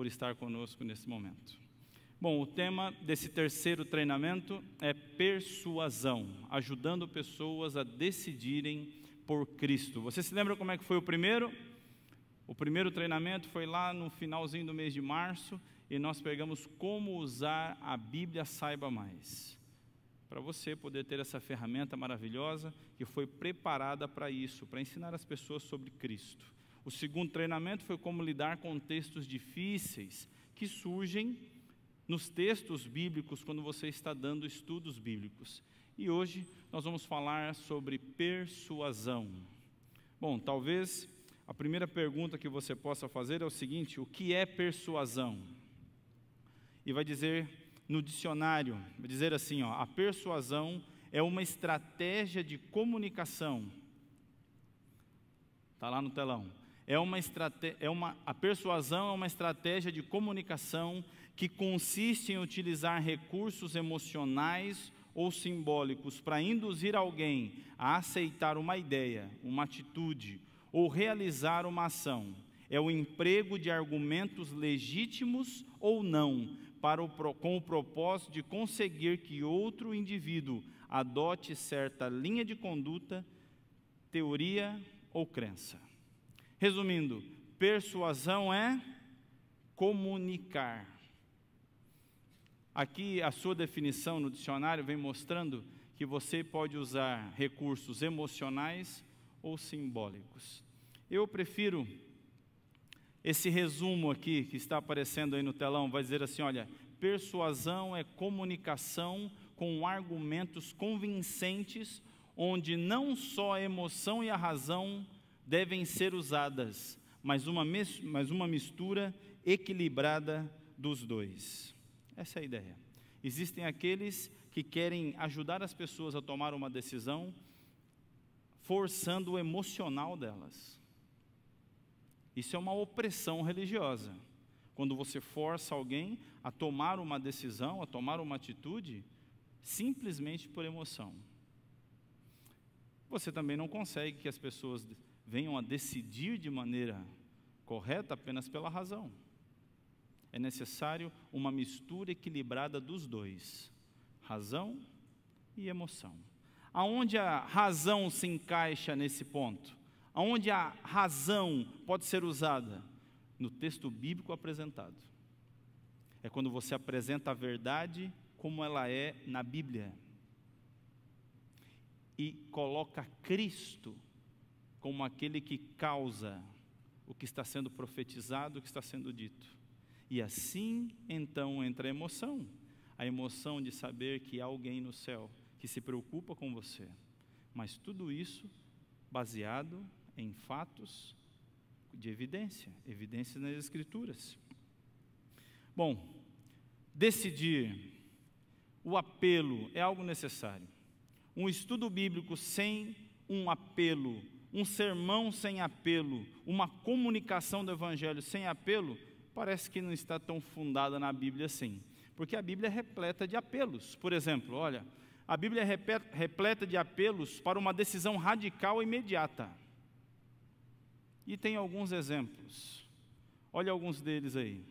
por estar conosco nesse momento. Bom, o tema desse terceiro treinamento é persuasão, ajudando pessoas a decidirem por Cristo. Você se lembra como é que foi o primeiro? O primeiro treinamento foi lá no finalzinho do mês de março e nós pegamos como usar a Bíblia Saiba Mais. Para você poder ter essa ferramenta maravilhosa que foi preparada para isso, para ensinar as pessoas sobre Cristo. O segundo treinamento foi como lidar com textos difíceis que surgem nos textos bíblicos quando você está dando estudos bíblicos. E hoje nós vamos falar sobre persuasão. Bom, talvez a primeira pergunta que você possa fazer é o seguinte: o que é persuasão? E vai dizer no dicionário, vai dizer assim, ó, a persuasão é uma estratégia de comunicação. Está lá no telão é uma é uma, a persuasão é uma estratégia de comunicação que consiste em utilizar recursos emocionais ou simbólicos para induzir alguém a aceitar uma ideia, uma atitude ou realizar uma ação. É o emprego de argumentos legítimos ou não para o, com o propósito de conseguir que outro indivíduo adote certa linha de conduta, teoria ou crença. Resumindo, persuasão é comunicar. Aqui a sua definição no dicionário vem mostrando que você pode usar recursos emocionais ou simbólicos. Eu prefiro esse resumo aqui que está aparecendo aí no telão, vai dizer assim, olha, persuasão é comunicação com argumentos convincentes onde não só a emoção e a razão devem ser usadas, mas uma, mas uma mistura equilibrada dos dois. Essa é a ideia. Existem aqueles que querem ajudar as pessoas a tomar uma decisão, forçando o emocional delas. Isso é uma opressão religiosa. Quando você força alguém a tomar uma decisão, a tomar uma atitude, simplesmente por emoção. Você também não consegue que as pessoas venham a decidir de maneira correta apenas pela razão. É necessário uma mistura equilibrada dos dois, razão e emoção. Aonde a razão se encaixa nesse ponto? Aonde a razão pode ser usada? No texto bíblico apresentado. É quando você apresenta a verdade como ela é na Bíblia e coloca Cristo como aquele que causa o que está sendo profetizado, o que está sendo dito. E assim então entra a emoção, a emoção de saber que há alguém no céu que se preocupa com você. Mas tudo isso baseado em fatos de evidência, evidências nas escrituras. Bom, decidir o apelo é algo necessário. Um estudo bíblico sem um apelo um sermão sem apelo, uma comunicação do Evangelho sem apelo, parece que não está tão fundada na Bíblia assim. Porque a Bíblia é repleta de apelos. Por exemplo, olha, a Bíblia é repleta de apelos para uma decisão radical e imediata. E tem alguns exemplos. Olha alguns deles aí.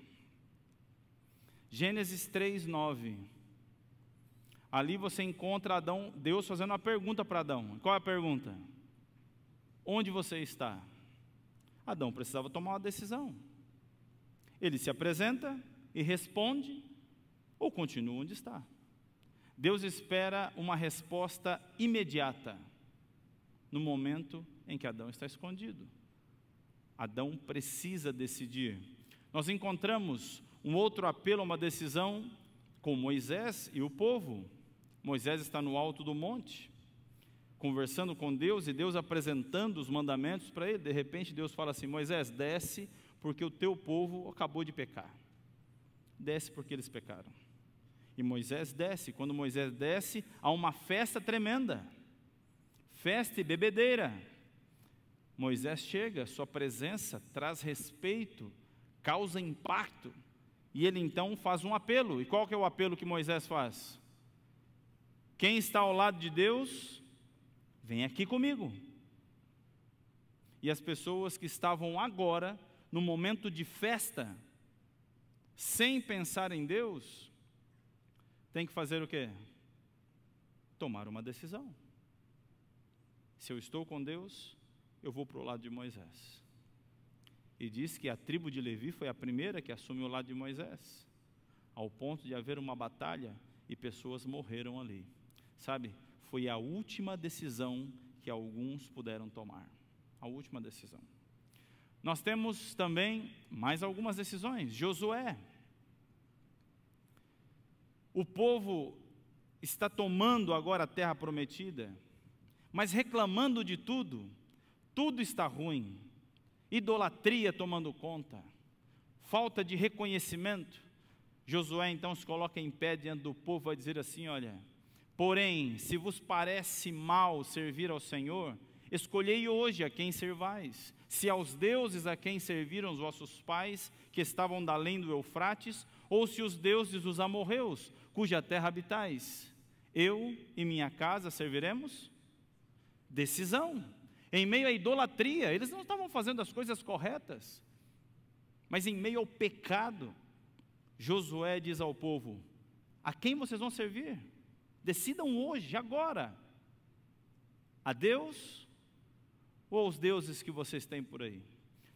Gênesis 3:9. Ali você encontra Adão, Deus fazendo uma pergunta para Adão. Qual é a pergunta? Onde você está? Adão precisava tomar uma decisão. Ele se apresenta e responde, ou continua onde está. Deus espera uma resposta imediata no momento em que Adão está escondido. Adão precisa decidir. Nós encontramos um outro apelo a uma decisão com Moisés e o povo. Moisés está no alto do monte conversando com Deus e Deus apresentando os mandamentos para ele, de repente Deus fala assim: Moisés, desce, porque o teu povo acabou de pecar. Desce porque eles pecaram. E Moisés desce. Quando Moisés desce, há uma festa tremenda festa e bebedeira. Moisés chega, sua presença traz respeito, causa impacto. E ele então faz um apelo. E qual que é o apelo que Moisés faz? Quem está ao lado de Deus Vem aqui comigo. E as pessoas que estavam agora, no momento de festa, sem pensar em Deus, tem que fazer o quê? Tomar uma decisão. Se eu estou com Deus, eu vou para o lado de Moisés. E diz que a tribo de Levi foi a primeira que assumiu o lado de Moisés, ao ponto de haver uma batalha e pessoas morreram ali. Sabe, foi a última decisão que alguns puderam tomar. A última decisão. Nós temos também mais algumas decisões. Josué. O povo está tomando agora a terra prometida, mas reclamando de tudo. Tudo está ruim. Idolatria tomando conta. Falta de reconhecimento. Josué então se coloca em pé diante do povo a dizer assim: Olha, Porém, se vos parece mal servir ao Senhor, escolhei hoje a quem servais, se aos deuses a quem serviram os vossos pais, que estavam da além do Eufrates, ou se os deuses dos amorreus, cuja terra habitais. Eu e minha casa serviremos? Decisão. Em meio à idolatria, eles não estavam fazendo as coisas corretas, mas em meio ao pecado, Josué diz ao povo: A quem vocês vão servir? Decidam hoje, agora. A Deus ou aos deuses que vocês têm por aí?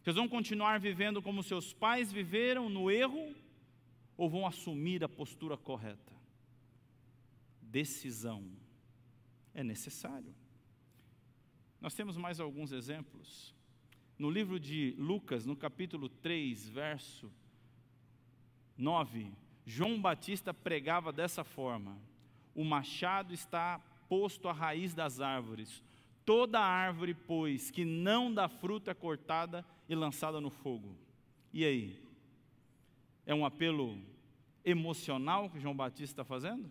Vocês vão continuar vivendo como seus pais viveram, no erro, ou vão assumir a postura correta? Decisão é necessário. Nós temos mais alguns exemplos. No livro de Lucas, no capítulo 3, verso 9, João Batista pregava dessa forma: o machado está posto à raiz das árvores. Toda árvore, pois, que não dá fruta é cortada e lançada no fogo. E aí? É um apelo emocional que João Batista está fazendo?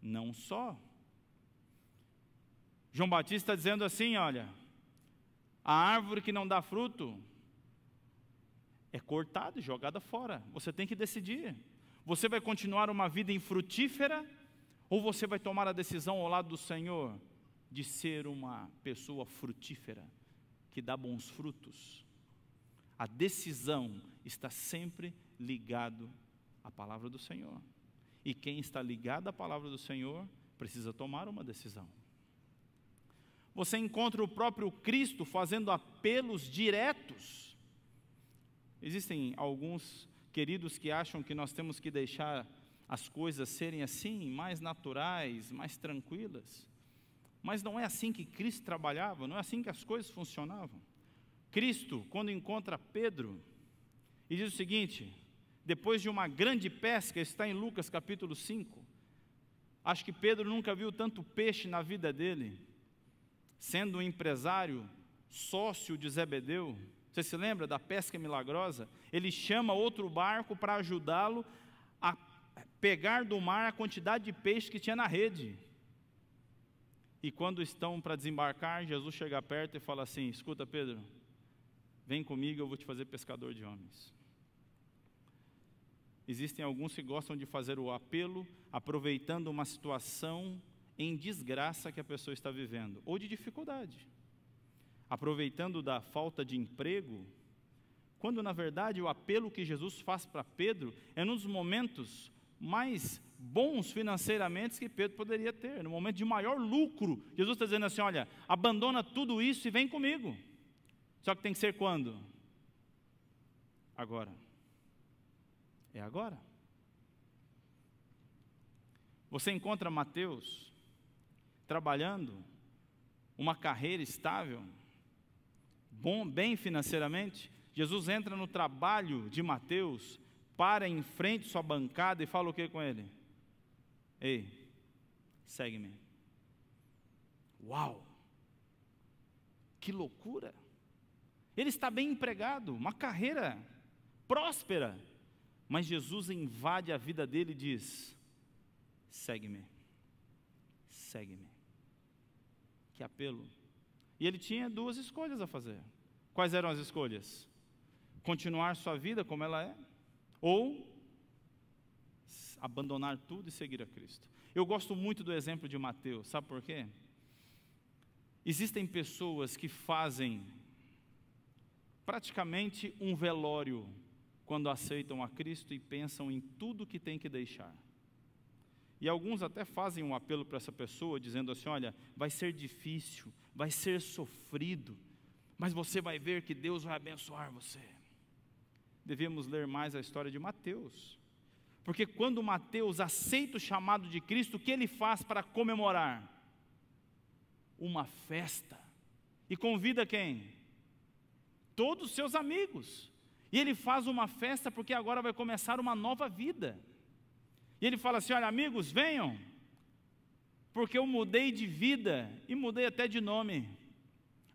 Não só. João Batista está dizendo assim: olha, a árvore que não dá fruto é cortada e jogada fora. Você tem que decidir. Você vai continuar uma vida infrutífera ou você vai tomar a decisão ao lado do Senhor de ser uma pessoa frutífera, que dá bons frutos? A decisão está sempre ligado à palavra do Senhor. E quem está ligado à palavra do Senhor precisa tomar uma decisão. Você encontra o próprio Cristo fazendo apelos diretos. Existem alguns queridos que acham que nós temos que deixar as coisas serem assim, mais naturais, mais tranquilas. Mas não é assim que Cristo trabalhava, não é assim que as coisas funcionavam. Cristo, quando encontra Pedro, e diz o seguinte: depois de uma grande pesca, está em Lucas capítulo 5. Acho que Pedro nunca viu tanto peixe na vida dele, sendo um empresário, sócio de Zebedeu. Você se lembra da pesca milagrosa? Ele chama outro barco para ajudá-lo pegar do mar a quantidade de peixe que tinha na rede. E quando estão para desembarcar, Jesus chega perto e fala assim: Escuta, Pedro, vem comigo, eu vou te fazer pescador de homens. Existem alguns que gostam de fazer o apelo, aproveitando uma situação em desgraça que a pessoa está vivendo, ou de dificuldade. Aproveitando da falta de emprego, quando na verdade o apelo que Jesus faz para Pedro é nos momentos mais bons financeiramente que Pedro poderia ter, no momento de maior lucro. Jesus está dizendo assim: olha, abandona tudo isso e vem comigo. Só que tem que ser quando? Agora. É agora. Você encontra Mateus trabalhando uma carreira estável, bom, bem financeiramente. Jesus entra no trabalho de Mateus para em frente sua bancada e fala o que com ele? Ei, segue-me. Uau! Que loucura! Ele está bem empregado, uma carreira próspera, mas Jesus invade a vida dele e diz: segue-me, segue-me. Que apelo! E ele tinha duas escolhas a fazer. Quais eram as escolhas? Continuar sua vida como ela é, ou abandonar tudo e seguir a Cristo. Eu gosto muito do exemplo de Mateus, sabe por quê? Existem pessoas que fazem praticamente um velório quando aceitam a Cristo e pensam em tudo que tem que deixar. E alguns até fazem um apelo para essa pessoa, dizendo assim: olha, vai ser difícil, vai ser sofrido, mas você vai ver que Deus vai abençoar você devemos ler mais a história de Mateus. Porque quando Mateus aceita o chamado de Cristo, o que ele faz para comemorar? Uma festa. E convida quem? Todos os seus amigos. E ele faz uma festa porque agora vai começar uma nova vida. E ele fala assim: Olha, amigos, venham, porque eu mudei de vida e mudei até de nome.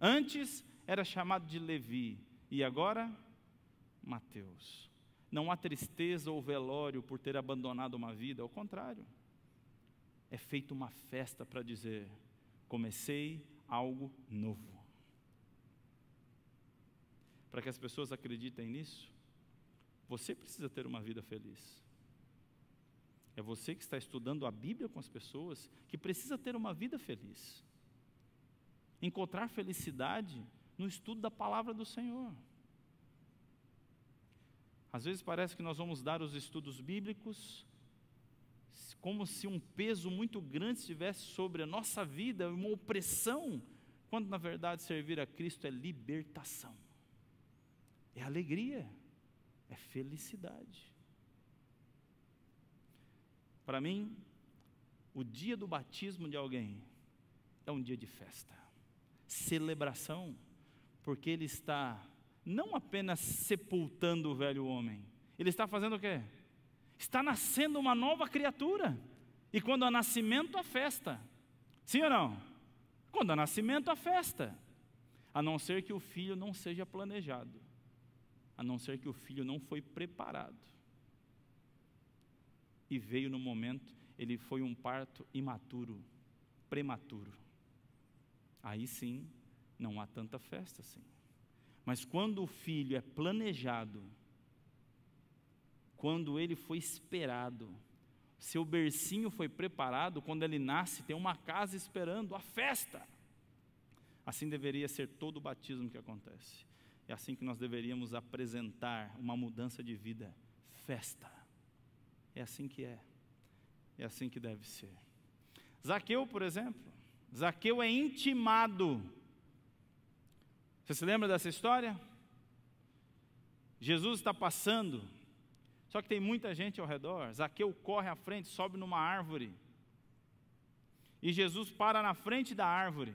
Antes era chamado de Levi, e agora Mateus. Não há tristeza ou velório por ter abandonado uma vida, ao contrário. É feita uma festa para dizer: comecei algo novo. Para que as pessoas acreditem nisso, você precisa ter uma vida feliz. É você que está estudando a Bíblia com as pessoas que precisa ter uma vida feliz. Encontrar felicidade no estudo da palavra do Senhor. Às vezes parece que nós vamos dar os estudos bíblicos como se um peso muito grande estivesse sobre a nossa vida, uma opressão, quando na verdade servir a Cristo é libertação, é alegria, é felicidade. Para mim, o dia do batismo de alguém é um dia de festa, celebração, porque ele está não apenas sepultando o velho homem, ele está fazendo o quê? Está nascendo uma nova criatura. E quando há nascimento, há festa. Sim ou não? Quando há nascimento, há festa. A não ser que o filho não seja planejado. A não ser que o filho não foi preparado. E veio no momento, ele foi um parto imaturo, prematuro. Aí sim, não há tanta festa, Senhor. Mas quando o filho é planejado, quando ele foi esperado, seu bercinho foi preparado, quando ele nasce, tem uma casa esperando, a festa. Assim deveria ser todo o batismo que acontece. É assim que nós deveríamos apresentar uma mudança de vida, festa. É assim que é. É assim que deve ser. Zaqueu, por exemplo, Zaqueu é intimado você se lembra dessa história? Jesus está passando, só que tem muita gente ao redor. Zaqueu corre à frente, sobe numa árvore. E Jesus para na frente da árvore.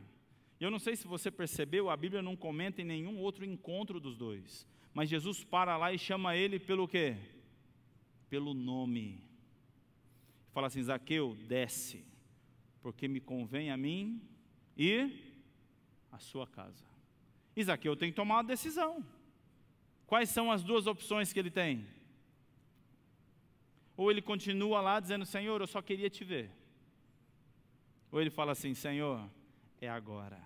Eu não sei se você percebeu, a Bíblia não comenta em nenhum outro encontro dos dois. Mas Jesus para lá e chama ele pelo quê? Pelo nome. Fala assim: Zaqueu, desce, porque me convém a mim ir à sua casa. Isaqueu tem que tomar uma decisão. Quais são as duas opções que ele tem? Ou ele continua lá dizendo: Senhor, eu só queria te ver. Ou ele fala assim: Senhor, é agora.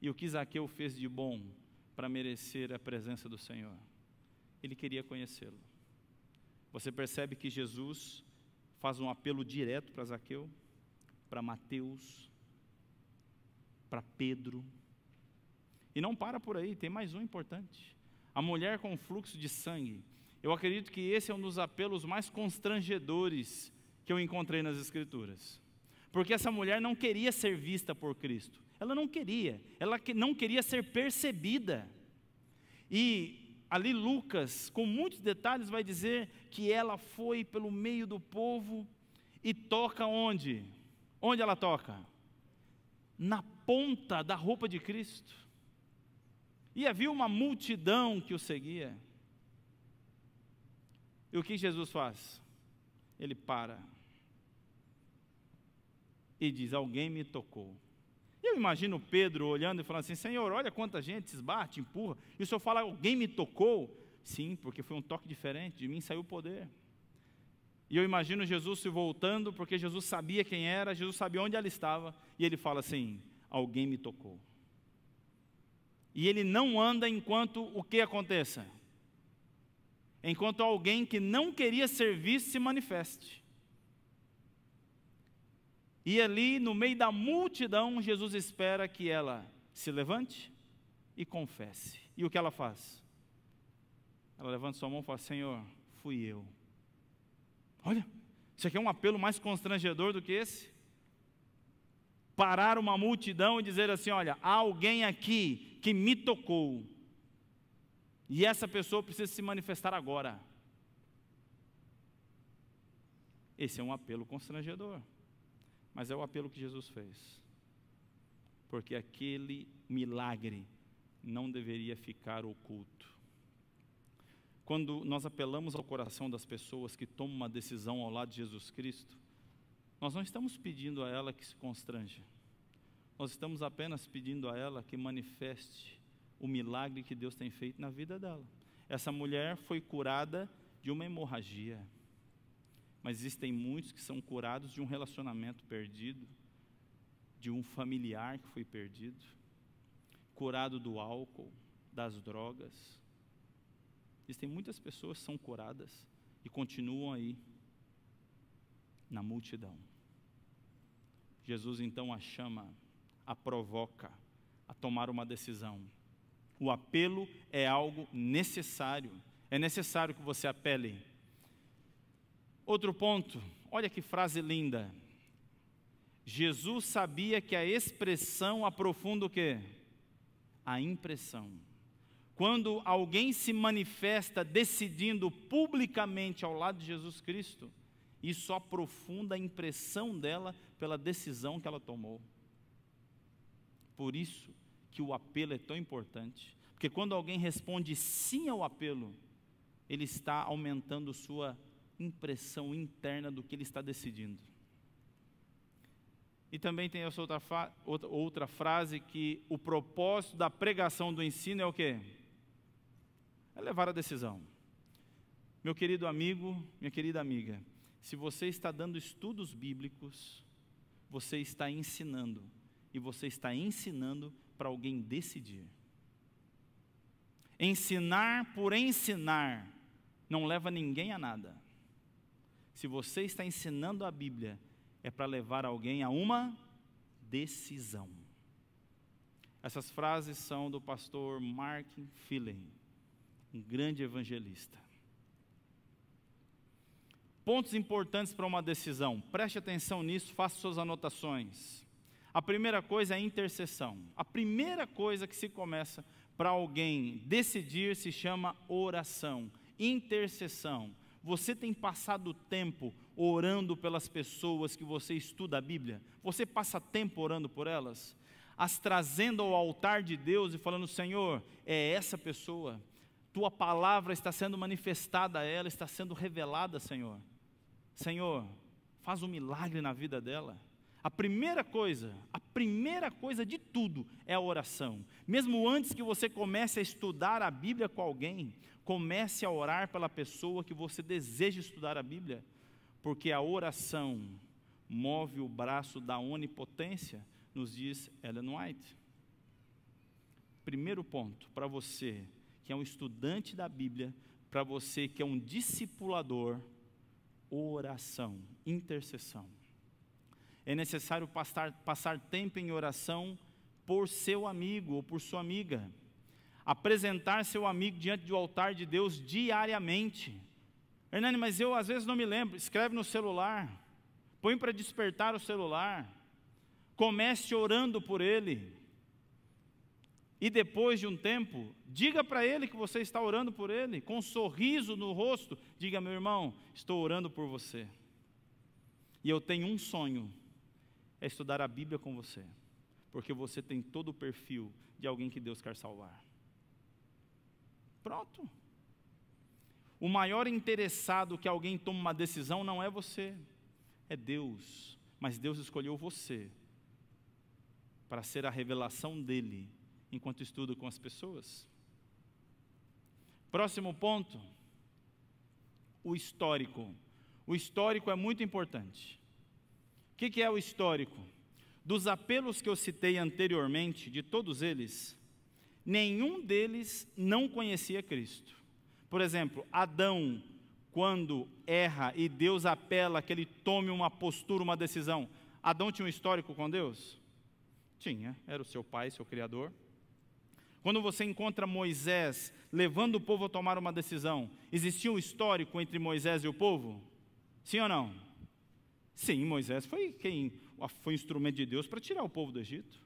E o que Isaqueu fez de bom para merecer a presença do Senhor? Ele queria conhecê-lo. Você percebe que Jesus faz um apelo direto para Zaqueu, para Mateus, para Pedro. E não para por aí, tem mais um importante. A mulher com fluxo de sangue. Eu acredito que esse é um dos apelos mais constrangedores que eu encontrei nas Escrituras. Porque essa mulher não queria ser vista por Cristo. Ela não queria. Ela não queria ser percebida. E ali Lucas, com muitos detalhes, vai dizer que ela foi pelo meio do povo e toca onde? Onde ela toca? Na ponta da roupa de Cristo. E havia uma multidão que o seguia. E o que Jesus faz? Ele para e diz: Alguém me tocou. Eu imagino Pedro olhando e falando assim: Senhor, olha quanta gente se esbate, empurra. E o senhor fala: Alguém me tocou? Sim, porque foi um toque diferente, de mim saiu o poder. E eu imagino Jesus se voltando, porque Jesus sabia quem era, Jesus sabia onde ela estava, e ele fala assim: alguém me tocou. E ele não anda enquanto o que aconteça? Enquanto alguém que não queria servir se manifeste. E ali, no meio da multidão, Jesus espera que ela se levante e confesse. E o que ela faz? Ela levanta sua mão e fala: Senhor, fui eu. Olha, isso aqui é um apelo mais constrangedor do que esse? parar uma multidão e dizer assim: Olha, há alguém aqui que me tocou, e essa pessoa precisa se manifestar agora. Esse é um apelo constrangedor, mas é o apelo que Jesus fez, porque aquele milagre não deveria ficar oculto. Quando nós apelamos ao coração das pessoas que tomam uma decisão ao lado de Jesus Cristo, nós não estamos pedindo a ela que se constranja. Nós estamos apenas pedindo a ela que manifeste o milagre que Deus tem feito na vida dela. Essa mulher foi curada de uma hemorragia. Mas existem muitos que são curados de um relacionamento perdido, de um familiar que foi perdido, curado do álcool, das drogas. Existem muitas pessoas que são curadas e continuam aí na multidão. Jesus então a chama, a provoca a tomar uma decisão. O apelo é algo necessário. É necessário que você apele. Outro ponto, olha que frase linda. Jesus sabia que a expressão aprofunda o quê? A impressão. Quando alguém se manifesta decidindo publicamente ao lado de Jesus Cristo, isso aprofunda a impressão dela pela decisão que ela tomou. Por isso que o apelo é tão importante, porque quando alguém responde sim ao apelo, ele está aumentando sua impressão interna do que ele está decidindo. E também tem essa outra, outra, outra frase que o propósito da pregação do ensino é o quê? É levar a decisão. Meu querido amigo, minha querida amiga, se você está dando estudos bíblicos, você está ensinando, e você está ensinando para alguém decidir. Ensinar por ensinar não leva ninguém a nada. Se você está ensinando a Bíblia, é para levar alguém a uma decisão. Essas frases são do pastor Mark Fillen, um grande evangelista. Pontos importantes para uma decisão. Preste atenção nisso, faça suas anotações. A primeira coisa é a intercessão. A primeira coisa que se começa para alguém decidir se chama oração, intercessão. Você tem passado tempo orando pelas pessoas que você estuda a Bíblia? Você passa tempo orando por elas? As trazendo ao altar de Deus e falando: Senhor, é essa pessoa, tua palavra está sendo manifestada a ela, está sendo revelada, Senhor Senhor, faz um milagre na vida dela. A primeira coisa, a primeira coisa de tudo é a oração. Mesmo antes que você comece a estudar a Bíblia com alguém, comece a orar pela pessoa que você deseja estudar a Bíblia, porque a oração move o braço da onipotência, nos diz Ellen White. Primeiro ponto, para você que é um estudante da Bíblia, para você que é um discipulador, oração, intercessão. É necessário passar, passar tempo em oração por seu amigo ou por sua amiga. Apresentar seu amigo diante do altar de Deus diariamente. Hernani, mas eu às vezes não me lembro. Escreve no celular. Põe para despertar o celular. Comece orando por ele e depois de um tempo, diga para ele que você está orando por ele, com um sorriso no rosto, diga: meu irmão, estou orando por você. E eu tenho um sonho: é estudar a Bíblia com você, porque você tem todo o perfil de alguém que Deus quer salvar. Pronto. O maior interessado que alguém tome uma decisão não é você, é Deus. Mas Deus escolheu você para ser a revelação dele enquanto estudo com as pessoas. Próximo ponto: o histórico. O histórico é muito importante. O que, que é o histórico? Dos apelos que eu citei anteriormente, de todos eles, nenhum deles não conhecia Cristo. Por exemplo, Adão, quando erra e Deus apela que ele tome uma postura, uma decisão, Adão tinha um histórico com Deus? Tinha, era o seu pai, seu criador. Quando você encontra Moisés levando o povo a tomar uma decisão, existia um histórico entre Moisés e o povo? Sim ou não? Sim, Moisés foi quem foi instrumento de Deus para tirar o povo do Egito.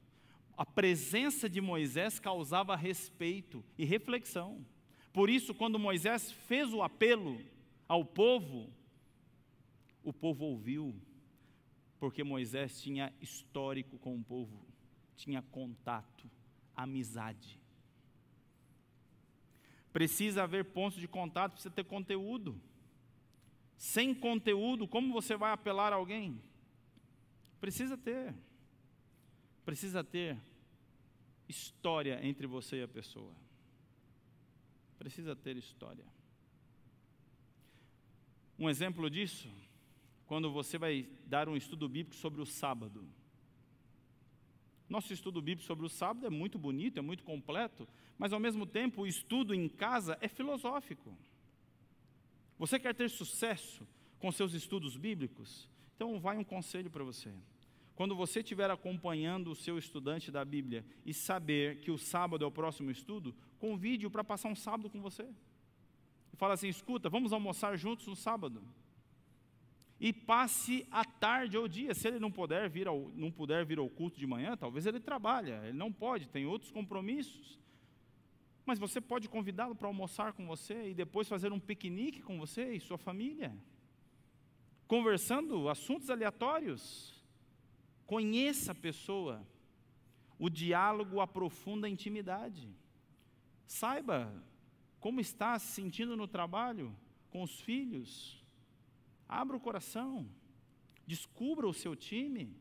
A presença de Moisés causava respeito e reflexão. Por isso, quando Moisés fez o apelo ao povo, o povo ouviu, porque Moisés tinha histórico com o povo, tinha contato, amizade. Precisa haver pontos de contato, precisa ter conteúdo. Sem conteúdo, como você vai apelar alguém? Precisa ter. Precisa ter história entre você e a pessoa. Precisa ter história. Um exemplo disso, quando você vai dar um estudo bíblico sobre o sábado. Nosso estudo bíblico sobre o sábado é muito bonito, é muito completo, mas ao mesmo tempo, o estudo em casa é filosófico. Você quer ter sucesso com seus estudos bíblicos? Então, vai um conselho para você. Quando você estiver acompanhando o seu estudante da Bíblia e saber que o sábado é o próximo estudo, convide-o para passar um sábado com você. E fala assim: escuta, vamos almoçar juntos no sábado. E passe a tarde ou dia. Se ele não puder vir ao, não puder vir ao culto de manhã, talvez ele trabalhe. Ele não pode, tem outros compromissos. Mas você pode convidá-lo para almoçar com você e depois fazer um piquenique com você e sua família, conversando assuntos aleatórios. Conheça a pessoa. O diálogo aprofunda a intimidade. Saiba como está se sentindo no trabalho, com os filhos. Abra o coração. Descubra o seu time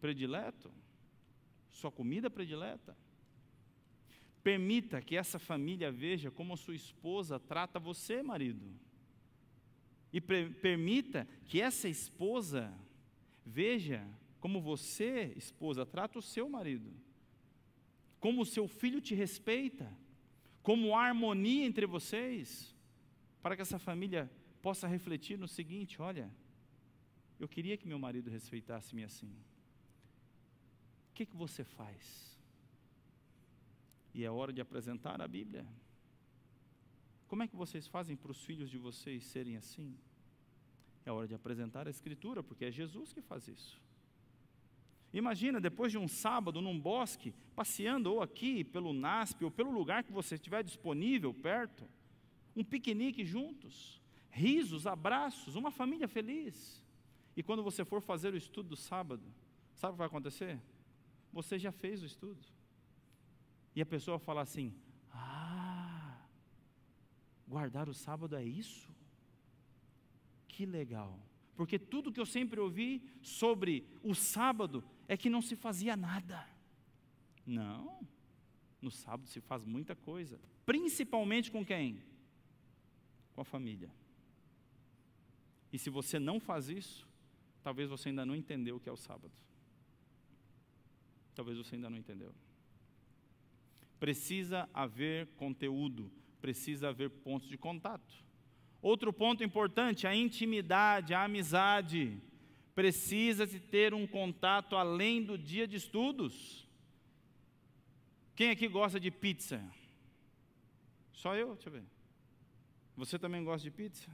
predileto, sua comida predileta. Permita que essa família veja como sua esposa trata você, marido. E permita que essa esposa veja como você, esposa, trata o seu marido. Como o seu filho te respeita. Como há harmonia entre vocês. Para que essa família possa refletir no seguinte: olha, eu queria que meu marido respeitasse-me assim. O que, que você faz? e é hora de apresentar a Bíblia. Como é que vocês fazem para os filhos de vocês serem assim? É hora de apresentar a Escritura, porque é Jesus que faz isso. Imagina, depois de um sábado num bosque, passeando ou aqui pelo NASP ou pelo lugar que você estiver disponível perto, um piquenique juntos, risos, abraços, uma família feliz. E quando você for fazer o estudo do sábado, sabe o que vai acontecer? Você já fez o estudo e a pessoa fala assim: Ah, guardar o sábado é isso? Que legal. Porque tudo que eu sempre ouvi sobre o sábado é que não se fazia nada. Não, no sábado se faz muita coisa, principalmente com quem? Com a família. E se você não faz isso, talvez você ainda não entendeu o que é o sábado. Talvez você ainda não entendeu. Precisa haver conteúdo, precisa haver pontos de contato. Outro ponto importante, a intimidade, a amizade. Precisa-se ter um contato além do dia de estudos. Quem aqui gosta de pizza? Só eu? Deixa eu ver. Você também gosta de pizza?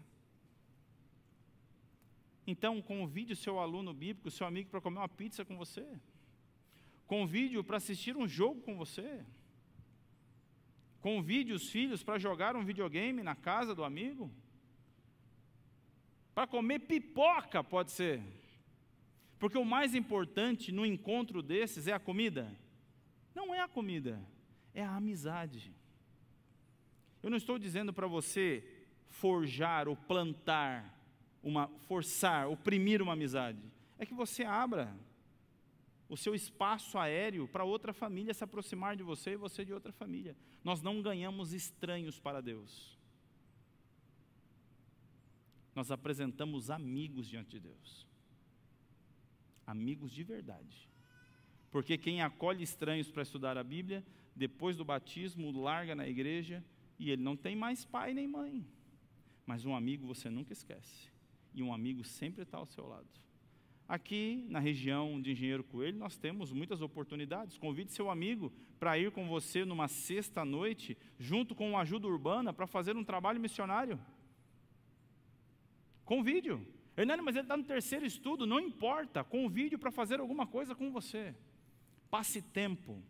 Então, convide o seu aluno bíblico, o seu amigo, para comer uma pizza com você. Convide-o para assistir um jogo com você. Convide os filhos para jogar um videogame na casa do amigo? Para comer pipoca, pode ser. Porque o mais importante no encontro desses é a comida? Não é a comida, é a amizade. Eu não estou dizendo para você forjar ou plantar uma forçar, oprimir uma amizade. É que você abra o seu espaço aéreo para outra família se aproximar de você e você de outra família. Nós não ganhamos estranhos para Deus. Nós apresentamos amigos diante de Deus. Amigos de verdade. Porque quem acolhe estranhos para estudar a Bíblia, depois do batismo, larga na igreja e ele não tem mais pai nem mãe. Mas um amigo você nunca esquece. E um amigo sempre está ao seu lado. Aqui na região de Engenheiro Coelho, nós temos muitas oportunidades. Convide seu amigo para ir com você numa sexta-noite, junto com uma ajuda urbana, para fazer um trabalho missionário. Convide-o. Hernani, mas ele está no terceiro estudo, não importa. Convide-o para fazer alguma coisa com você. Passe tempo.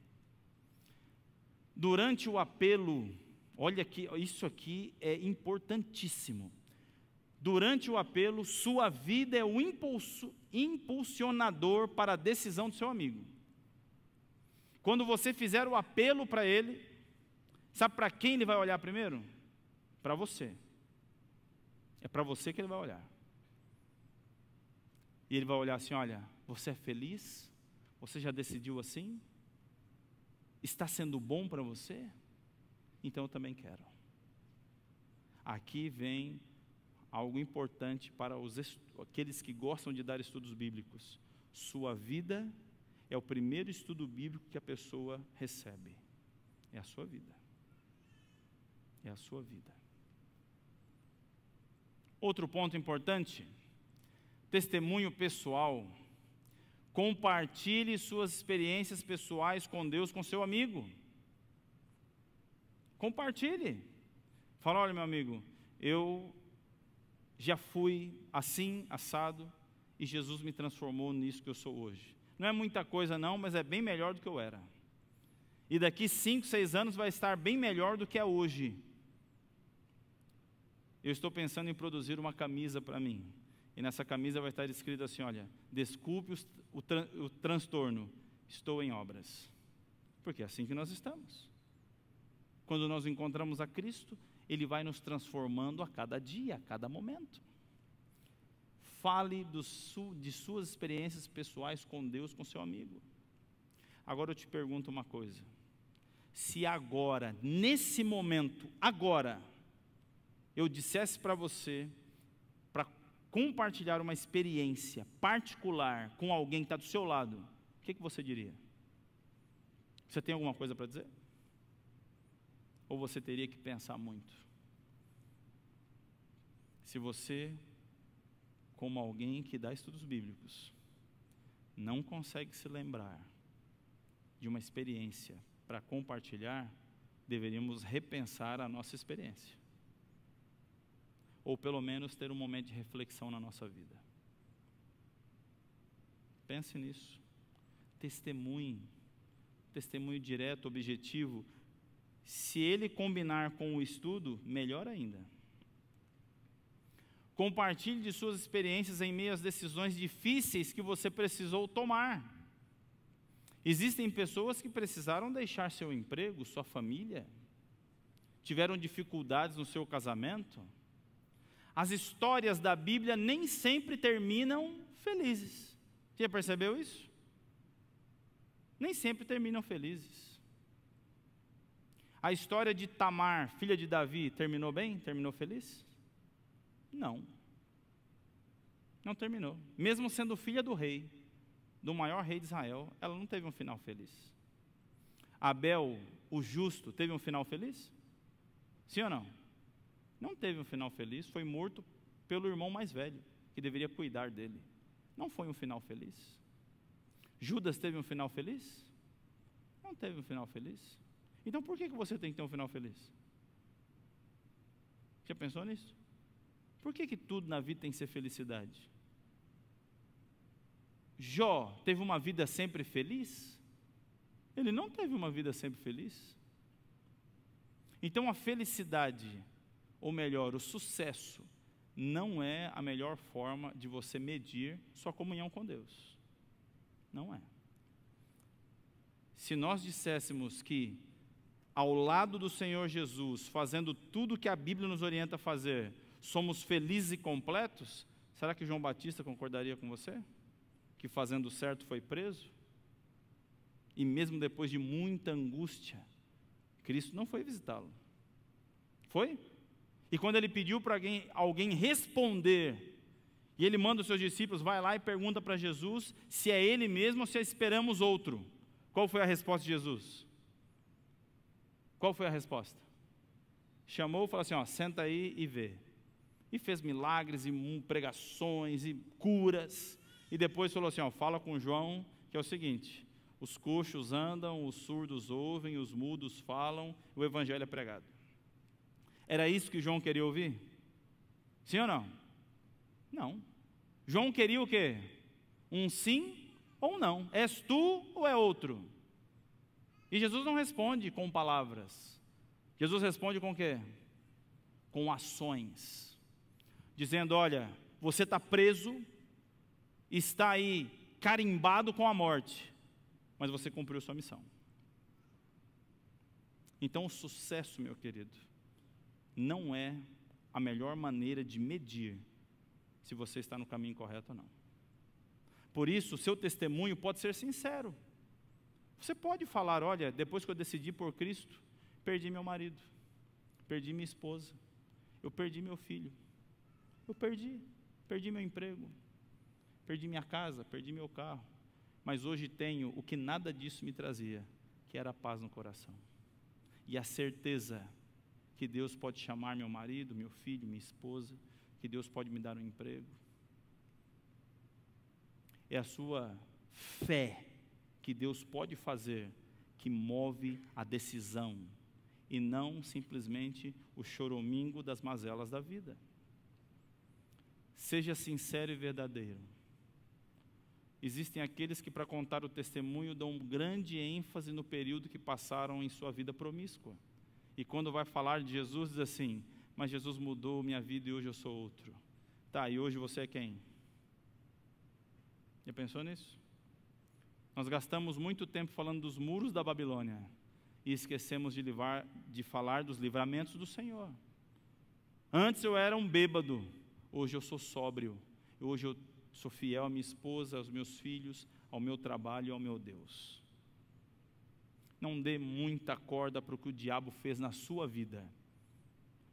Durante o apelo, olha aqui, isso aqui é importantíssimo. Durante o apelo, sua vida é o impulso, impulsionador para a decisão do seu amigo. Quando você fizer o apelo para ele, sabe para quem ele vai olhar primeiro? Para você. É para você que ele vai olhar. E ele vai olhar assim: olha, você é feliz? Você já decidiu assim? Está sendo bom para você? Então eu também quero. Aqui vem algo importante para os, aqueles que gostam de dar estudos bíblicos. Sua vida é o primeiro estudo bíblico que a pessoa recebe. É a sua vida. É a sua vida. Outro ponto importante: testemunho pessoal. Compartilhe suas experiências pessoais com Deus, com seu amigo. Compartilhe. Fala, olha, meu amigo, eu já fui assim, assado, e Jesus me transformou nisso que eu sou hoje. Não é muita coisa, não, mas é bem melhor do que eu era. E daqui 5, 6 anos vai estar bem melhor do que é hoje. Eu estou pensando em produzir uma camisa para mim. E nessa camisa vai estar escrito assim: olha, desculpe o, o, tran o transtorno, estou em obras. Porque é assim que nós estamos. Quando nós encontramos a Cristo, ele vai nos transformando a cada dia, a cada momento. Fale su, de suas experiências pessoais com Deus, com seu amigo. Agora eu te pergunto uma coisa: se agora, nesse momento, agora, eu dissesse para você, para compartilhar uma experiência particular com alguém que está do seu lado, o que, que você diria? Você tem alguma coisa para dizer? ou você teria que pensar muito. Se você, como alguém que dá estudos bíblicos, não consegue se lembrar de uma experiência para compartilhar, deveríamos repensar a nossa experiência. Ou pelo menos ter um momento de reflexão na nossa vida. Pense nisso. Testemunhe. Testemunho direto, objetivo, se ele combinar com o estudo, melhor ainda. Compartilhe de suas experiências em meio às decisões difíceis que você precisou tomar. Existem pessoas que precisaram deixar seu emprego, sua família, tiveram dificuldades no seu casamento. As histórias da Bíblia nem sempre terminam felizes. Você já percebeu isso? Nem sempre terminam felizes. A história de Tamar, filha de Davi, terminou bem? Terminou feliz? Não. Não terminou. Mesmo sendo filha do rei, do maior rei de Israel, ela não teve um final feliz. Abel, o justo, teve um final feliz? Sim ou não? Não teve um final feliz, foi morto pelo irmão mais velho, que deveria cuidar dele. Não foi um final feliz. Judas teve um final feliz? Não teve um final feliz. Então por que, que você tem que ter um final feliz? Já pensou nisso? Por que, que tudo na vida tem que ser felicidade? Jó teve uma vida sempre feliz? Ele não teve uma vida sempre feliz. Então a felicidade, ou melhor, o sucesso, não é a melhor forma de você medir sua comunhão com Deus. Não é. Se nós disséssemos que ao lado do Senhor Jesus, fazendo tudo o que a Bíblia nos orienta a fazer, somos felizes e completos? Será que João Batista concordaria com você? Que fazendo certo foi preso? E mesmo depois de muita angústia, Cristo não foi visitá-lo. Foi? E quando ele pediu para alguém, alguém responder, e ele manda os seus discípulos, vai lá e pergunta para Jesus se é ele mesmo ou se é esperamos outro. Qual foi a resposta de Jesus? Qual foi a resposta? Chamou e falou assim: ó, senta aí e vê. E fez milagres, e hum, pregações, e curas. E depois falou assim: ó, fala com João, que é o seguinte: os coxos andam, os surdos ouvem, os mudos falam, o evangelho é pregado. Era isso que João queria ouvir? Sim ou não? Não. João queria o quê? Um sim ou um não. És tu ou é outro? E Jesus não responde com palavras. Jesus responde com o quê? Com ações. Dizendo: olha, você está preso, está aí carimbado com a morte, mas você cumpriu sua missão. Então, o sucesso, meu querido, não é a melhor maneira de medir se você está no caminho correto ou não. Por isso, o seu testemunho pode ser sincero. Você pode falar: olha, depois que eu decidi por Cristo, perdi meu marido, perdi minha esposa, eu perdi meu filho, eu perdi, perdi meu emprego, perdi minha casa, perdi meu carro, mas hoje tenho o que nada disso me trazia, que era a paz no coração e a certeza que Deus pode chamar meu marido, meu filho, minha esposa, que Deus pode me dar um emprego. É a sua fé que Deus pode fazer que move a decisão e não simplesmente o choromingo das mazelas da vida. Seja sincero e verdadeiro. Existem aqueles que, para contar o testemunho, dão grande ênfase no período que passaram em sua vida promíscua. E quando vai falar de Jesus, diz assim: Mas Jesus mudou minha vida e hoje eu sou outro. Tá, e hoje você é quem? Já pensou nisso? Nós gastamos muito tempo falando dos muros da Babilônia e esquecemos de, livrar, de falar dos livramentos do Senhor. Antes eu era um bêbado, hoje eu sou sóbrio, hoje eu sou fiel à minha esposa, aos meus filhos, ao meu trabalho e ao meu Deus. Não dê muita corda para o que o diabo fez na sua vida.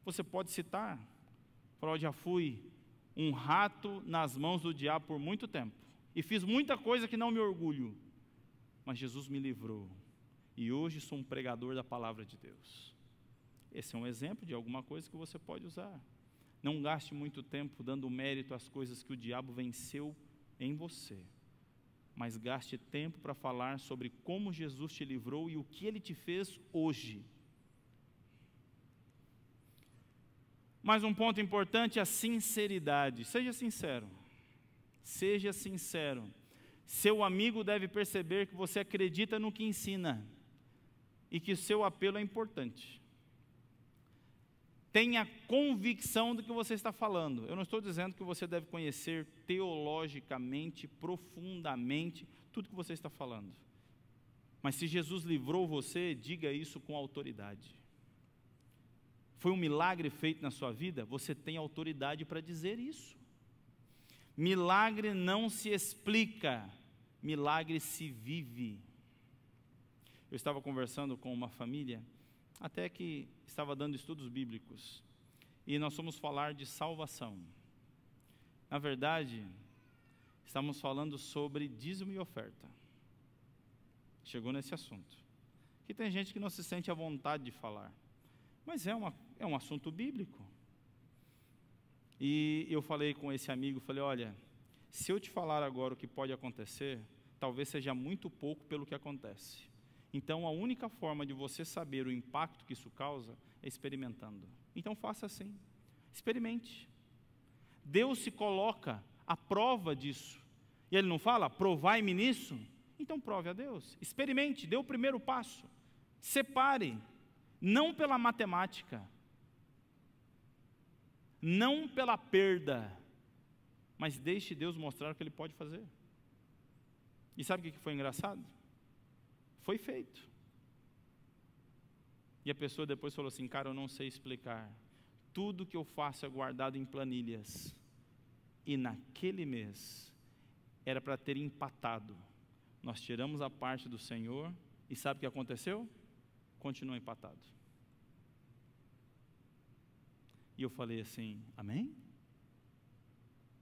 Você pode citar, Freud já fui um rato nas mãos do diabo por muito tempo e fiz muita coisa que não me orgulho mas Jesus me livrou. E hoje sou um pregador da palavra de Deus. Esse é um exemplo de alguma coisa que você pode usar. Não gaste muito tempo dando mérito às coisas que o diabo venceu em você, mas gaste tempo para falar sobre como Jesus te livrou e o que ele te fez hoje. Mais um ponto importante é a sinceridade. Seja sincero. Seja sincero. Seu amigo deve perceber que você acredita no que ensina e que seu apelo é importante. Tenha convicção do que você está falando. Eu não estou dizendo que você deve conhecer teologicamente, profundamente, tudo que você está falando. Mas se Jesus livrou você, diga isso com autoridade. Foi um milagre feito na sua vida, você tem autoridade para dizer isso. Milagre não se explica, milagre se vive. Eu estava conversando com uma família, até que estava dando estudos bíblicos, e nós fomos falar de salvação. Na verdade, estamos falando sobre dízimo e oferta. Chegou nesse assunto. Que tem gente que não se sente à vontade de falar, mas é, uma, é um assunto bíblico. E eu falei com esse amigo, falei, olha, se eu te falar agora o que pode acontecer, talvez seja muito pouco pelo que acontece. Então, a única forma de você saber o impacto que isso causa é experimentando. Então, faça assim. Experimente. Deus se coloca à prova disso. E Ele não fala, provai-me nisso? Então, prove a Deus. Experimente, dê o primeiro passo. Separe, não pela matemática, não pela perda, mas deixe Deus mostrar o que Ele pode fazer. E sabe o que foi engraçado? Foi feito. E a pessoa depois falou assim: Cara, eu não sei explicar. Tudo que eu faço é guardado em planilhas. E naquele mês, era para ter empatado. Nós tiramos a parte do Senhor, e sabe o que aconteceu? Continua empatado. E eu falei assim: Amém?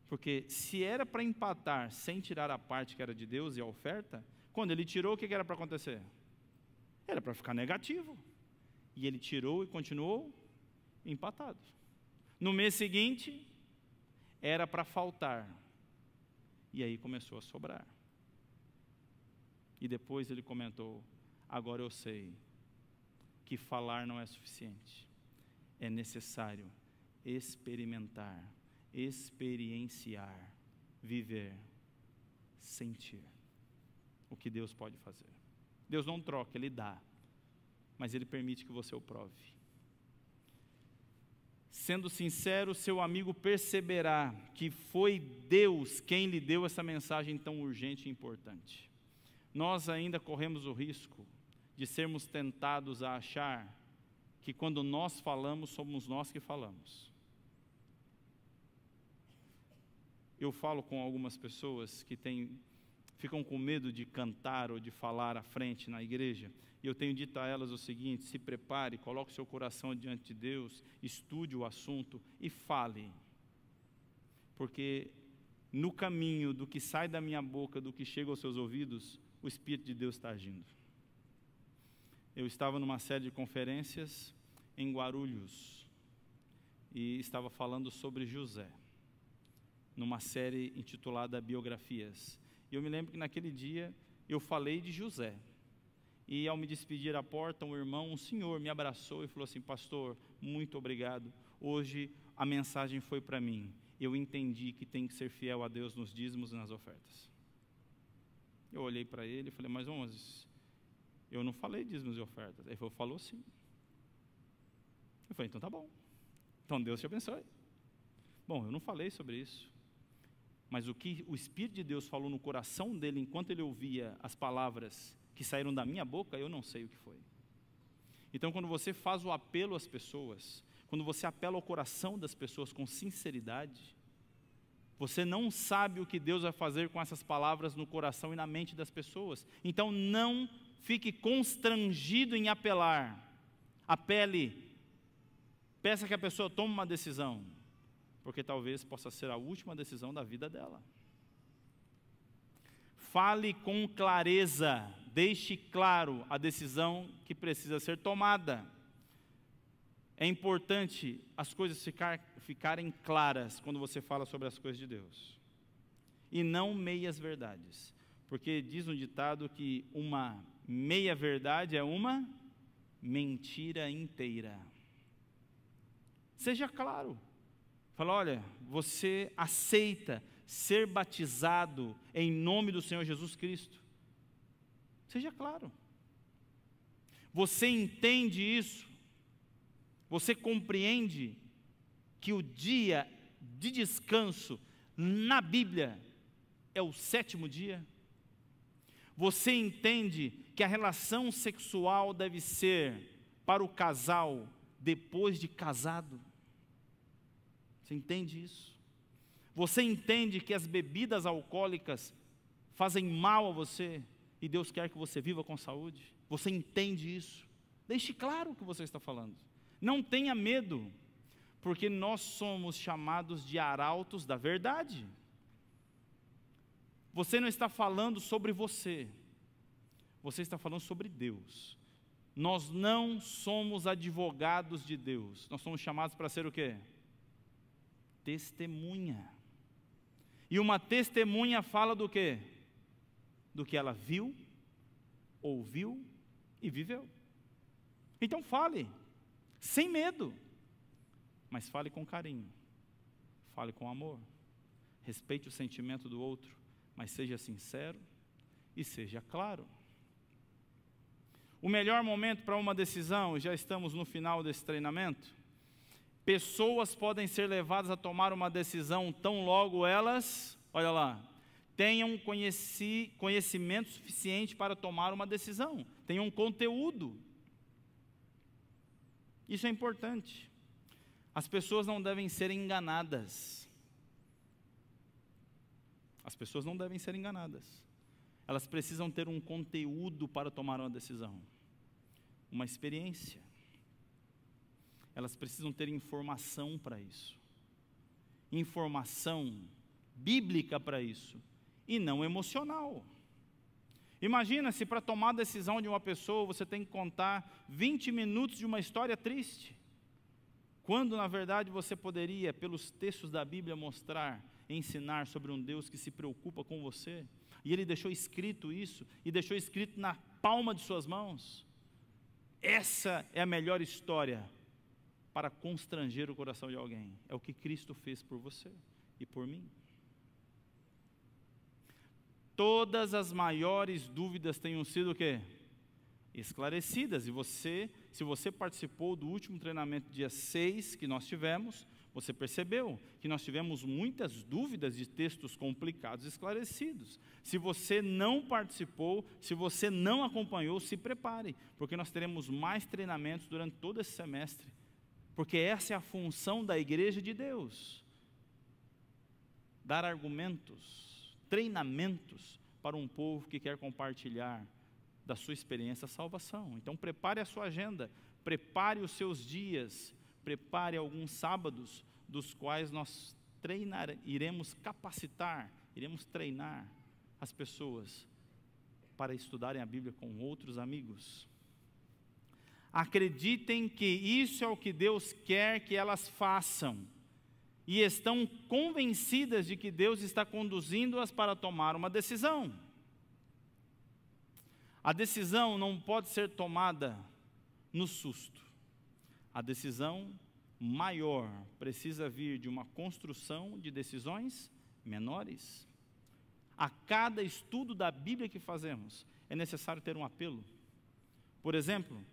Porque se era para empatar sem tirar a parte que era de Deus e a oferta, quando ele tirou, o que era para acontecer? Era para ficar negativo. E ele tirou e continuou empatado. No mês seguinte, era para faltar. E aí começou a sobrar. E depois ele comentou: Agora eu sei que falar não é suficiente, é necessário experimentar, experienciar, viver, sentir o que Deus pode fazer. Deus não troca, Ele dá, mas Ele permite que você o prove. Sendo sincero, seu amigo perceberá que foi Deus quem lhe deu essa mensagem tão urgente e importante. Nós ainda corremos o risco de sermos tentados a achar que quando nós falamos, somos nós que falamos. eu falo com algumas pessoas que têm, ficam com medo de cantar ou de falar à frente na igreja, e eu tenho dito a elas o seguinte: se prepare, coloque seu coração diante de Deus, estude o assunto e fale. Porque no caminho do que sai da minha boca, do que chega aos seus ouvidos, o Espírito de Deus está agindo. Eu estava numa série de conferências em Guarulhos e estava falando sobre José numa série intitulada Biografias. E eu me lembro que naquele dia eu falei de José. E ao me despedir à porta, um irmão, um senhor, me abraçou e falou assim: Pastor, muito obrigado. Hoje a mensagem foi para mim. Eu entendi que tem que ser fiel a Deus nos dízimos e nas ofertas. Eu olhei para ele e falei: Mas, vamos eu não falei dízimos e ofertas. Ele falou: Falou sim. Eu falei: Então tá bom. Então Deus te abençoe. Bom, eu não falei sobre isso mas o que o Espírito de Deus falou no coração dele enquanto ele ouvia as palavras que saíram da minha boca, eu não sei o que foi. Então, quando você faz o apelo às pessoas, quando você apela ao coração das pessoas com sinceridade, você não sabe o que Deus vai fazer com essas palavras no coração e na mente das pessoas. Então, não fique constrangido em apelar. Apele. Peça que a pessoa tome uma decisão porque talvez possa ser a última decisão da vida dela. Fale com clareza, deixe claro a decisão que precisa ser tomada. É importante as coisas ficar, ficarem claras quando você fala sobre as coisas de Deus. E não meias verdades. Porque diz um ditado que uma meia verdade é uma mentira inteira. Seja claro. Fala, olha, você aceita ser batizado em nome do Senhor Jesus Cristo? Seja claro. Você entende isso? Você compreende que o dia de descanso na Bíblia é o sétimo dia? Você entende que a relação sexual deve ser para o casal depois de casado? Você entende isso? Você entende que as bebidas alcoólicas fazem mal a você e Deus quer que você viva com saúde? Você entende isso? Deixe claro o que você está falando. Não tenha medo, porque nós somos chamados de arautos da verdade. Você não está falando sobre você, você está falando sobre Deus. Nós não somos advogados de Deus, nós somos chamados para ser o quê? testemunha. E uma testemunha fala do quê? Do que ela viu, ouviu e viveu. Então fale, sem medo, mas fale com carinho, fale com amor, respeite o sentimento do outro, mas seja sincero e seja claro. O melhor momento para uma decisão, já estamos no final desse treinamento, Pessoas podem ser levadas a tomar uma decisão tão logo elas, olha lá, tenham conheci, conhecimento suficiente para tomar uma decisão, tenham conteúdo. Isso é importante. As pessoas não devem ser enganadas. As pessoas não devem ser enganadas. Elas precisam ter um conteúdo para tomar uma decisão, uma experiência elas precisam ter informação para isso. Informação bíblica para isso e não emocional. Imagina se para tomar a decisão de uma pessoa você tem que contar 20 minutos de uma história triste, quando na verdade você poderia, pelos textos da Bíblia, mostrar, ensinar sobre um Deus que se preocupa com você, e ele deixou escrito isso, e deixou escrito na palma de suas mãos. Essa é a melhor história para constranger o coração de alguém. É o que Cristo fez por você e por mim. Todas as maiores dúvidas tenham sido o quê? Esclarecidas. E você, se você participou do último treinamento dia 6 que nós tivemos, você percebeu que nós tivemos muitas dúvidas de textos complicados esclarecidos. Se você não participou, se você não acompanhou, se prepare, porque nós teremos mais treinamentos durante todo esse semestre porque essa é a função da igreja de Deus dar argumentos, treinamentos para um povo que quer compartilhar da sua experiência a salvação. Então prepare a sua agenda, prepare os seus dias, prepare alguns sábados dos quais nós treinar, iremos capacitar, iremos treinar as pessoas para estudarem a Bíblia com outros amigos acreditem que isso é o que Deus quer que elas façam e estão convencidas de que Deus está conduzindo-as para tomar uma decisão. A decisão não pode ser tomada no susto. A decisão maior precisa vir de uma construção de decisões menores. A cada estudo da Bíblia que fazemos, é necessário ter um apelo. Por exemplo,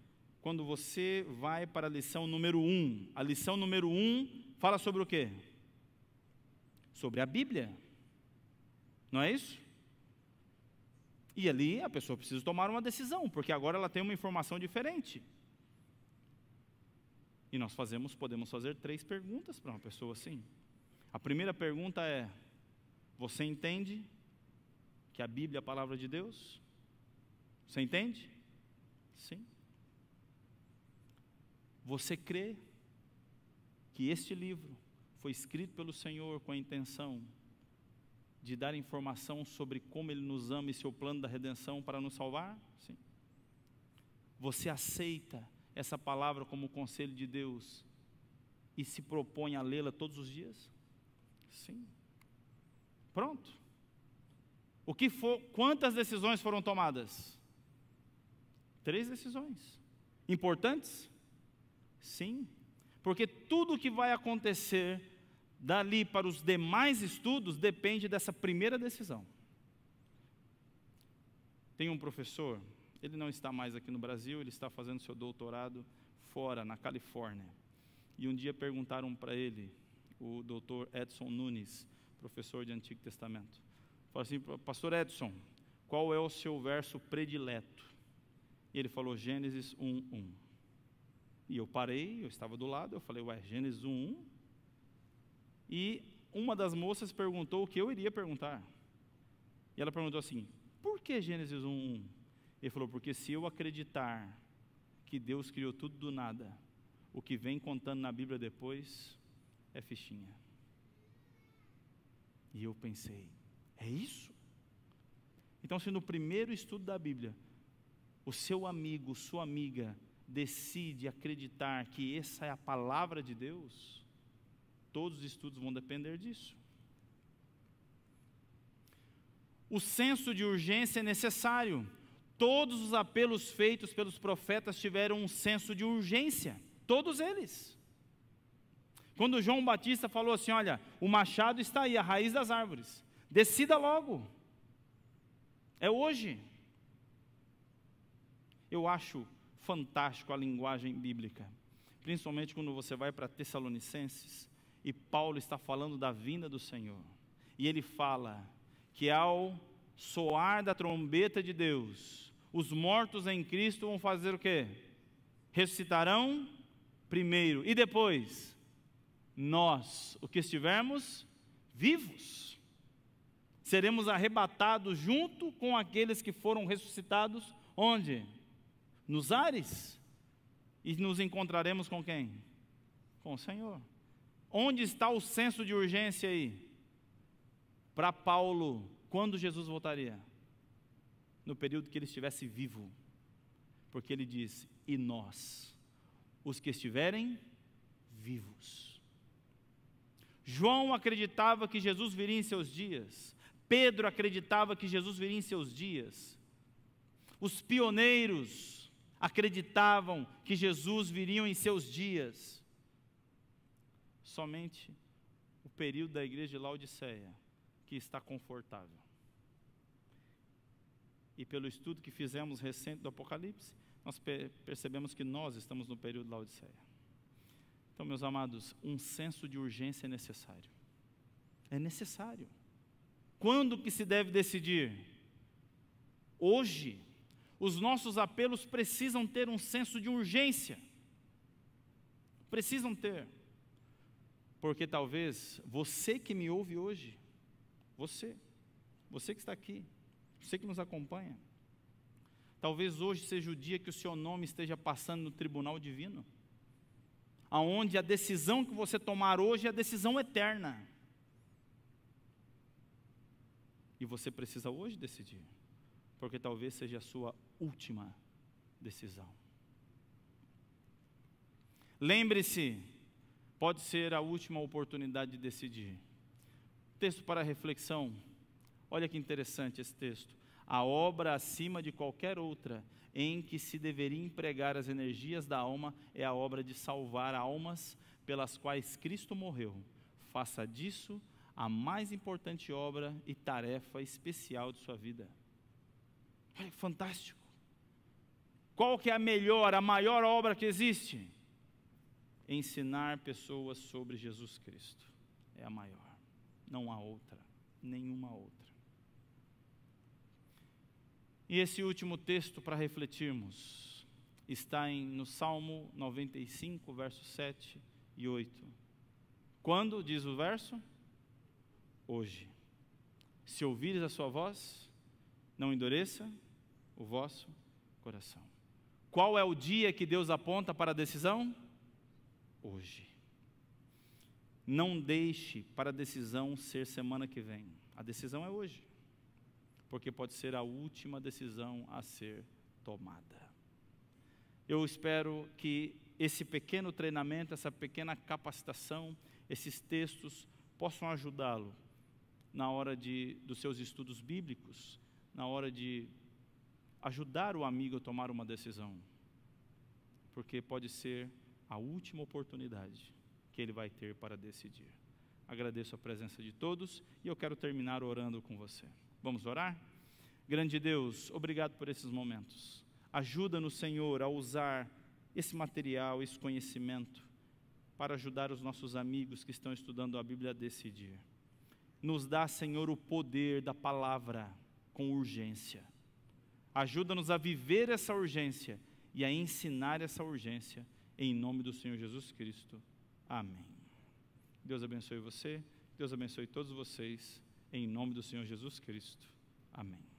quando você vai para a lição número 1. Um. A lição número 1 um fala sobre o quê? Sobre a Bíblia. Não é isso? E ali a pessoa precisa tomar uma decisão, porque agora ela tem uma informação diferente. E nós fazemos, podemos fazer três perguntas para uma pessoa assim. A primeira pergunta é: você entende que a Bíblia é a palavra de Deus? Você entende? Sim. Você crê que este livro foi escrito pelo Senhor com a intenção de dar informação sobre como Ele nos ama e seu plano da redenção para nos salvar? Sim. Você aceita essa palavra como conselho de Deus e se propõe a lê-la todos os dias? Sim. Pronto. O que for, quantas decisões foram tomadas? Três decisões importantes, Sim, porque tudo o que vai acontecer dali para os demais estudos depende dessa primeira decisão. Tem um professor, ele não está mais aqui no Brasil, ele está fazendo seu doutorado fora, na Califórnia. E um dia perguntaram para ele, o doutor Edson Nunes, professor de Antigo Testamento. falou assim, pastor Edson, qual é o seu verso predileto? E ele falou Gênesis 1.1 e eu parei, eu estava do lado, eu falei, ué, Gênesis 1, 1. E uma das moças perguntou o que eu iria perguntar. E ela perguntou assim: por que Gênesis 1, 1? Ele falou: porque se eu acreditar que Deus criou tudo do nada, o que vem contando na Bíblia depois é fichinha. E eu pensei: é isso? Então, se no primeiro estudo da Bíblia, o seu amigo, sua amiga, decide acreditar que essa é a palavra de Deus, todos os estudos vão depender disso. O senso de urgência é necessário. Todos os apelos feitos pelos profetas tiveram um senso de urgência, todos eles. Quando João Batista falou assim: Olha, o machado está aí, a raiz das árvores, decida logo, é hoje. Eu acho fantástico a linguagem bíblica, principalmente quando você vai para Tessalonicenses e Paulo está falando da vinda do Senhor. E ele fala que ao soar da trombeta de Deus, os mortos em Cristo vão fazer o quê? Ressuscitarão primeiro e depois nós, o que estivermos vivos, seremos arrebatados junto com aqueles que foram ressuscitados onde? nos ares, e nos encontraremos com quem? Com o Senhor. Onde está o senso de urgência aí? Para Paulo, quando Jesus voltaria? No período que ele estivesse vivo. Porque ele diz: E nós, os que estiverem vivos. João acreditava que Jesus viria em seus dias. Pedro acreditava que Jesus viria em seus dias. Os pioneiros acreditavam que Jesus viria em seus dias. Somente o período da igreja de Laodiceia que está confortável. E pelo estudo que fizemos recente do Apocalipse, nós percebemos que nós estamos no período da Laodiceia. Então, meus amados, um senso de urgência é necessário. É necessário. Quando que se deve decidir? Hoje, os nossos apelos precisam ter um senso de urgência. Precisam ter. Porque talvez você que me ouve hoje, você, você que está aqui, você que nos acompanha, talvez hoje seja o dia que o seu nome esteja passando no tribunal divino, aonde a decisão que você tomar hoje é a decisão eterna. E você precisa hoje decidir, porque talvez seja a sua última decisão. Lembre-se, pode ser a última oportunidade de decidir. Texto para reflexão. Olha que interessante esse texto. A obra acima de qualquer outra em que se deveria empregar as energias da alma é a obra de salvar almas pelas quais Cristo morreu. Faça disso a mais importante obra e tarefa especial de sua vida. Olha, fantástico. Qual que é a melhor, a maior obra que existe? Ensinar pessoas sobre Jesus Cristo. É a maior. Não há outra, nenhuma outra. E esse último texto para refletirmos está em, no Salmo 95, versos 7 e 8. Quando diz o verso? Hoje. Se ouvires a sua voz, não endureça o vosso coração. Qual é o dia que Deus aponta para a decisão? Hoje. Não deixe para a decisão ser semana que vem. A decisão é hoje. Porque pode ser a última decisão a ser tomada. Eu espero que esse pequeno treinamento, essa pequena capacitação, esses textos possam ajudá-lo na hora de, dos seus estudos bíblicos, na hora de ajudar o amigo a tomar uma decisão, porque pode ser a última oportunidade que ele vai ter para decidir. Agradeço a presença de todos e eu quero terminar orando com você. Vamos orar? Grande Deus, obrigado por esses momentos. Ajuda-nos, Senhor, a usar esse material, esse conhecimento, para ajudar os nossos amigos que estão estudando a Bíblia a decidir. Nos dá, Senhor, o poder da palavra com urgência Ajuda-nos a viver essa urgência e a ensinar essa urgência, em nome do Senhor Jesus Cristo. Amém. Deus abençoe você, Deus abençoe todos vocês, em nome do Senhor Jesus Cristo. Amém.